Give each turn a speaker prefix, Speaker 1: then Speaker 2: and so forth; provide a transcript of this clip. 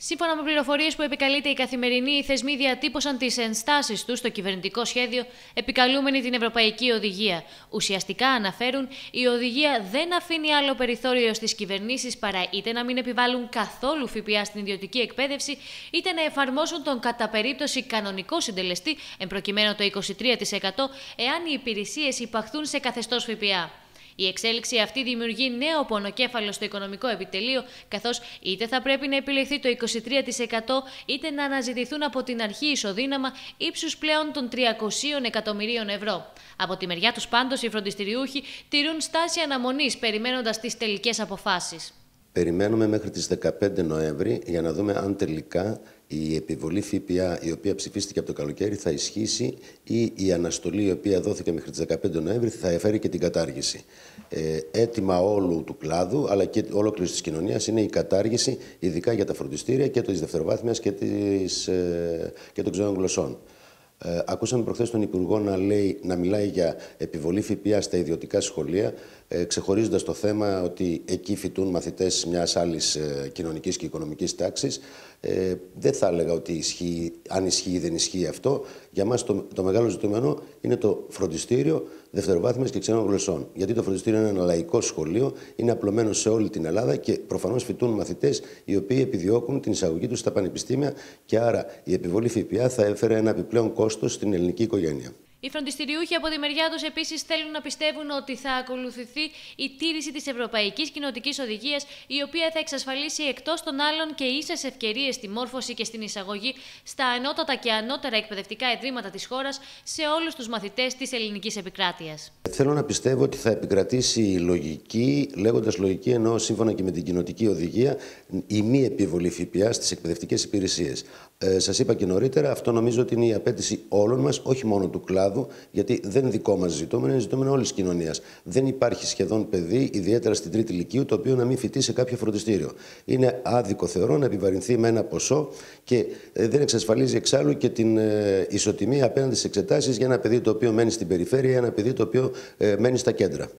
Speaker 1: Σύμφωνα με πληροφορίες που επικαλείται η καθημερινή, οι θεσμοί διατύπωσαν τις ενστάσεις τους στο κυβερνητικό σχέδιο, επικαλούμενοι την Ευρωπαϊκή Οδηγία. Ουσιαστικά αναφέρουν, η οδηγία δεν αφήνει άλλο περιθώριο στις κυβερνήσεις παρά είτε να μην επιβάλλουν καθόλου ΦΠΑ στην ιδιωτική εκπαίδευση, είτε να εφαρμόσουν τον κατά περίπτωση κανονικό συντελεστή, εμπροκειμένου το 23%, εάν οι υπηρεσίες υπαχθούν σε καθεστώς ΦΠΑ. Η εξέλιξη αυτή δημιουργεί νέο πονοκέφαλο στο οικονομικό επιτελείο, καθώς είτε θα πρέπει να επιλεχθεί το 23% είτε να αναζητηθούν από την αρχή ισοδύναμα ύψους πλέον των 300 εκατομμυρίων ευρώ. Από τη μεριά τους πάντως, οι φροντιστηριούχοι τηρούν στάση αναμονής περιμένοντας τις τελικές αποφάσεις.
Speaker 2: Περιμένουμε μέχρι τις 15 Νοέμβρη για να δούμε αν τελικά η επιβολή ΦΠΑ η οποία ψηφίστηκε από το καλοκαίρι θα ισχύσει ή η αναστολή η οποία δόθηκε μέχρι τις 15 Νοέμβρη θα εφέρει και την κατάργηση. Ε, έτοιμα όλου του κλάδου αλλά και ολόκληρης της κοινωνίας είναι η κατάργηση ειδικά για τα φροντιστήρια και της δευτεροβάθμιας και, ε, και των ξένων γλωσσών. Ε, ακούσαμε προχθές τον Υπουργό να, λέει, να μιλάει για επιβολή ΦΠΑ στα ιδιωτικά σχολεία, ε, ξεχωρίζοντας το θέμα ότι εκεί φοιτούν μαθητές μιας άλλης ε, κοινωνικής και οικονομικής τάξης. Ε, δεν θα έλεγα ότι ισχύει, αν ισχύει ή δεν ισχύει αυτό. Για μας το, το μεγάλο ζητούμενο είναι το φροντιστήριο δευτεροβάθμιας και ξένων γλωσσών. Γιατί το φροντιστήριο είναι ένα λαϊκό σχολείο, είναι απλωμένο σε όλη την Ελλάδα και προφανώς φοιτούν μαθητές οι οποίοι επιδιώκουν την εισαγωγή τους στα πανεπιστήμια και άρα η επιβολή ΦΠΑ θα έφερε ένα επιπλέον κόστος στην ελληνική οικογένεια.
Speaker 1: Οι φροντιστηριούχοι από τη μεριά τους επίσης θέλουν να πιστεύουν ότι θα ακολουθηθεί η τήρηση της Ευρωπαϊκής Κοινοτικής Οδηγίας, η οποία θα εξασφαλίσει εκτός των άλλων και ίσες ευκαιρίες στη μόρφωση και στην εισαγωγή στα ανώτατα και ανώτερα εκπαιδευτικά ιδρύματα της χώρας σε όλους τους μαθητές της ελληνικής επικράτειας.
Speaker 2: Θέλω να πιστεύω ότι θα επικρατήσει η λογική, λέγοντας λογική ενώ σύμφωνα και με την Κοινοτική Οδηγία, η μη επιβολή ΦΠΑ στις εκπαιδευτικές υπηρεσίες. Ε, Σας είπα και νωρίτερα, αυτό νομίζω ότι είναι η απέτηση όλων μας, όχι μόνο του κλάδου, γιατί δεν είναι δικό μας ζητούμενο, είναι ζητούμενο όλης της κοινωνίας. Δεν υπάρχει σχεδόν παιδί, ιδιαίτερα στην τρίτη ηλικία, το οποίο να μην φοιτεί σε κάποιο φροντιστήριο. Είναι άδικο, θεωρώ, να επιβαρυνθεί με ένα ποσό και ε, δεν εξασφαλίζει εξάλλου και την ε, ισοτιμία απέναντι στις εξετάσεις για ένα παιδί το οποίο μένει στην περιφέρεια, ή ένα παιδί το οποίο ε, μένει στα κέντρα.